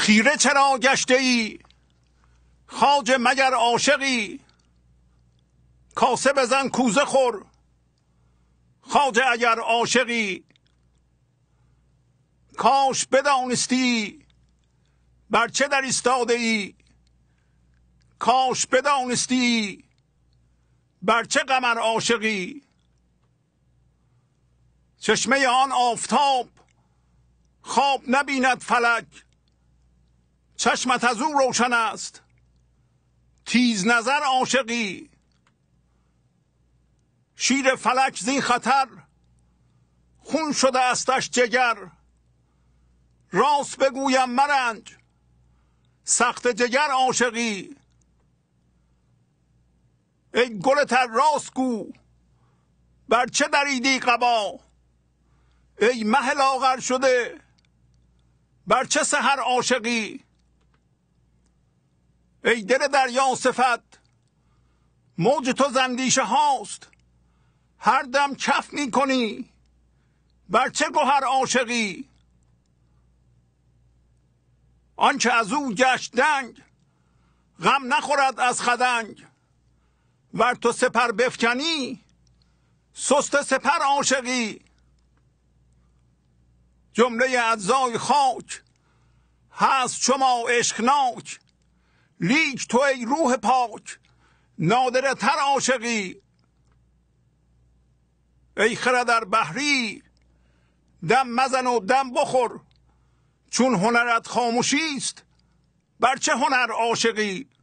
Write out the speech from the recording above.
خیره چرا گشته ای خاج مگر عاشقی کاسه بزن کوزه خور خاج اگر عاشقی کاش بدانستی بر چه در استاده ای کاش بدانستی بر چه قمر عاشقی چشمه آن آفتاب خواب نبیند فلک چشمت از او روشن است تیز نظر عاشقی شیر فلک زین خطر خون شده استش جگر راست بگویم مرنج سخت جگر عاشقی ای گل تر راست گو بر چه دریدی قبا ای مه لاغر شده بر چه سهر عاشقی ای دل دریا صفت موج تو زندیشه هاست هر دم کف می کنی بر چه گوهر عاشقی آنچه از او گشت دنگ غم نخورد از خدنگ ور تو سپر بفکنی سست سپر عاشقی جمله اجزای خاک هست شما عشقناک لیک تو ای روح پاک نادره تر عاشقی ای خره در بحری دم مزن و دم بخور چون هنرت خاموشی است بر چه هنر عاشقی